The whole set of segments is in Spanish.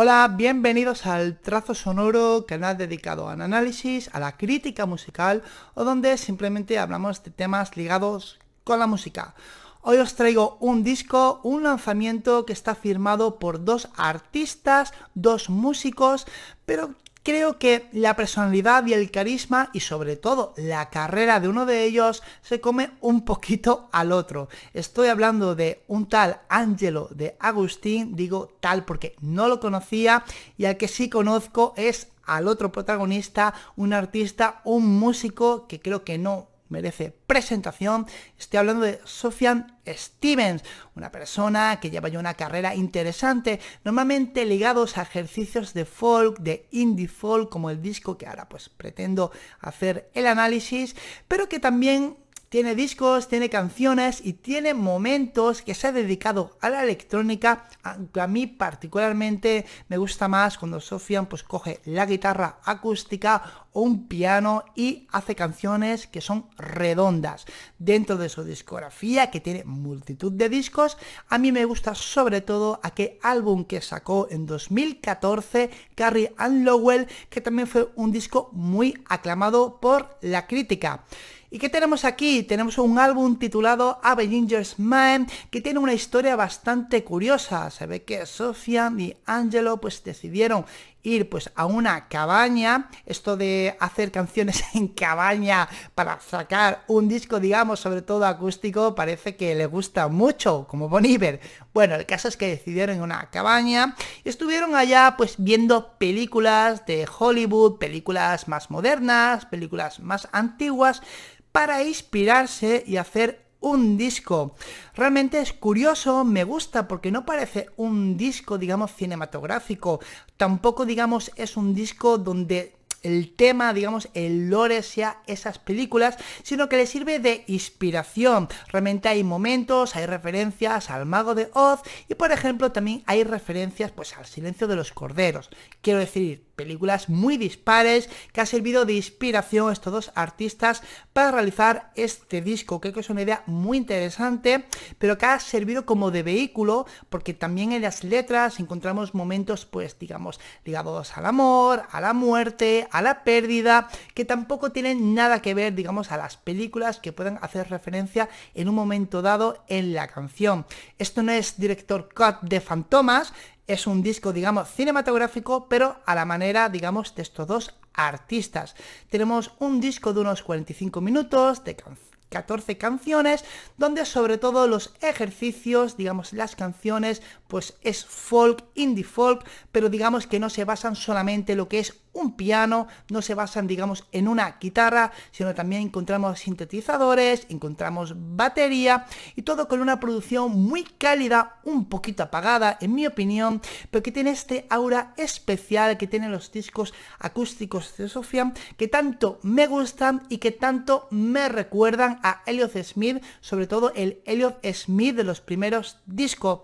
Hola, bienvenidos al Trazo Sonoro, canal dedicado al análisis, a la crítica musical o donde simplemente hablamos de temas ligados con la música. Hoy os traigo un disco, un lanzamiento que está firmado por dos artistas, dos músicos, pero creo que la personalidad y el carisma y sobre todo la carrera de uno de ellos se come un poquito al otro. Estoy hablando de un tal Angelo de Agustín, digo tal porque no lo conocía y al que sí conozco es al otro protagonista, un artista, un músico que creo que no merece presentación. Estoy hablando de Sofian Stevens, una persona que lleva ya una carrera interesante, normalmente ligados a ejercicios de folk, de indie folk, como el disco que ahora pues pretendo hacer el análisis, pero que también tiene discos, tiene canciones y tiene momentos que se ha dedicado a la electrónica, a mí particularmente me gusta más cuando Sofian pues coge la guitarra acústica o un piano y hace canciones que son redondas. Dentro de su discografía, que tiene multitud de discos, a mí me gusta sobre todo aquel álbum que sacó en 2014, Carrie and Lowell, que también fue un disco muy aclamado por la crítica. ¿Y qué tenemos aquí? Tenemos un álbum titulado Avengers Mind que tiene una historia bastante curiosa. Se ve que Sofía y Angelo pues decidieron ir pues a una cabaña, esto de hacer canciones en cabaña para sacar un disco, digamos, sobre todo acústico, parece que le gusta mucho, como Bon Bueno, el caso es que decidieron en una cabaña y estuvieron allá pues viendo películas de Hollywood, películas más modernas, películas más antiguas, para inspirarse y hacer un disco. Realmente es curioso, me gusta porque no parece un disco, digamos, cinematográfico. Tampoco, digamos, es un disco donde el tema, digamos, el lore sea esas películas, sino que le sirve de inspiración. Realmente hay momentos, hay referencias al mago de Oz y, por ejemplo, también hay referencias pues al silencio de los corderos. Quiero decir, películas muy dispares que ha servido de inspiración a estos dos artistas para realizar este disco. Creo que es una idea muy interesante, pero que ha servido como de vehículo porque también en las letras encontramos momentos, pues digamos, ligados al amor, a la muerte, a la pérdida, que tampoco tienen nada que ver, digamos, a las películas que puedan hacer referencia en un momento dado en la canción. Esto no es director cut de Fantomas, es un disco, digamos, cinematográfico, pero a la manera, digamos, de estos dos artistas. Tenemos un disco de unos 45 minutos, de 14 canciones, donde sobre todo los ejercicios, digamos, las canciones, pues es folk, indie folk, pero digamos que no se basan solamente en lo que es un piano, no se basan, digamos, en una guitarra, sino también encontramos sintetizadores, encontramos batería y todo con una producción muy cálida, un poquito apagada, en mi opinión, pero que tiene este aura especial que tienen los discos acústicos de Sofía, que tanto me gustan y que tanto me recuerdan a Elliot Smith, sobre todo el Elliot Smith de los primeros discos.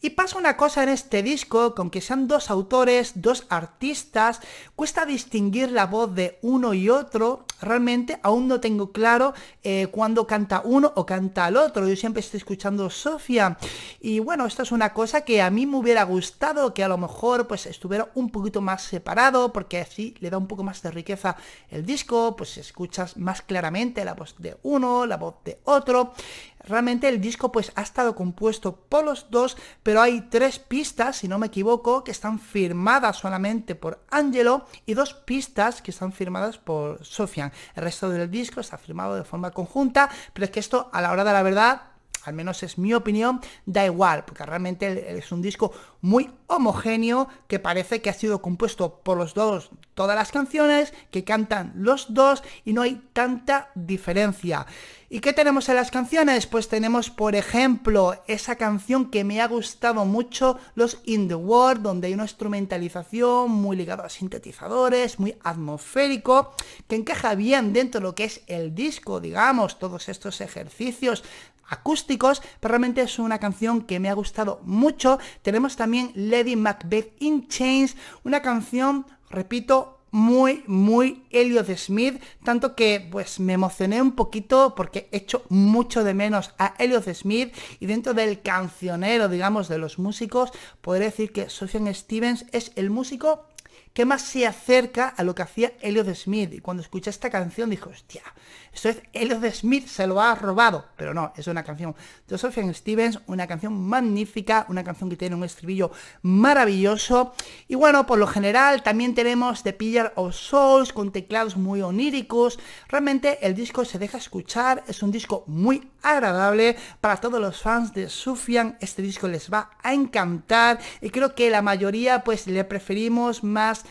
Y pasa una cosa en este disco, con que sean dos autores, dos artistas, cuesta distinguir la voz de uno y otro, realmente aún no tengo claro cuando eh, cuándo canta uno o canta el otro. Yo siempre estoy escuchando Sofía. Y bueno, esto es una cosa que a mí me hubiera gustado, que a lo mejor pues estuviera un poquito más separado, porque así le da un poco más de riqueza el disco, pues escuchas más claramente la voz de uno, la voz de otro. Realmente el disco pues ha estado compuesto por los dos, pero hay tres pistas, si no me equivoco, que están firmadas solamente por Angelo y dos pistas que están firmadas por Sofian. El resto del disco está firmado de forma conjunta, pero es que esto a la hora de la verdad al menos es mi opinión, da igual, porque realmente es un disco muy homogéneo que parece que ha sido compuesto por los dos todas las canciones, que cantan los dos y no hay tanta diferencia. ¿Y qué tenemos en las canciones? Pues tenemos, por ejemplo, esa canción que me ha gustado mucho, los In the World, donde hay una instrumentalización muy ligada a sintetizadores, muy atmosférico, que encaja bien dentro de lo que es el disco, digamos, todos estos ejercicios acústicos, pero realmente es una canción que me ha gustado mucho. Tenemos también Lady Macbeth in Chains, una canción, repito, muy, muy Elliot Smith, tanto que pues me emocioné un poquito porque echo mucho de menos a Elliot Smith y dentro del cancionero, digamos, de los músicos, podría decir que Sofian Stevens es el músico que más se acerca a lo que hacía Elliot Smith. Y cuando escuché esta canción dijo hostia, esto es Elliot Smith, se lo ha robado. Pero no, es una canción de Sufjan Stevens, una canción magnífica, una canción que tiene un estribillo maravilloso. Y bueno, por lo general también tenemos The Pillar of Souls con teclados muy oníricos. Realmente el disco se deja escuchar, es un disco muy agradable para todos los fans de Sufian. Este disco les va a encantar y creo que la mayoría pues le preferimos más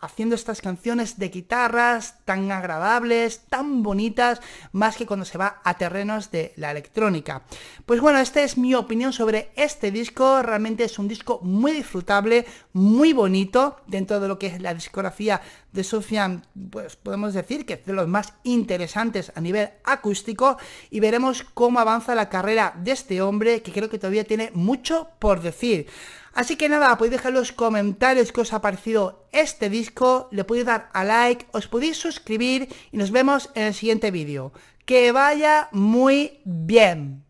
haciendo estas canciones de guitarras tan agradables, tan bonitas, más que cuando se va a terrenos de la electrónica. Pues bueno, esta es mi opinión sobre este disco, realmente es un disco muy disfrutable, muy bonito, dentro de lo que es la discografía de Sofian, pues podemos decir que es de los más interesantes a nivel acústico y veremos cómo avanza la carrera de este hombre que creo que todavía tiene mucho por decir. Así que nada, podéis dejar los comentarios que os ha parecido este disco, le podéis dar a like, os podéis suscribir y nos vemos en el siguiente vídeo. Que vaya muy bien.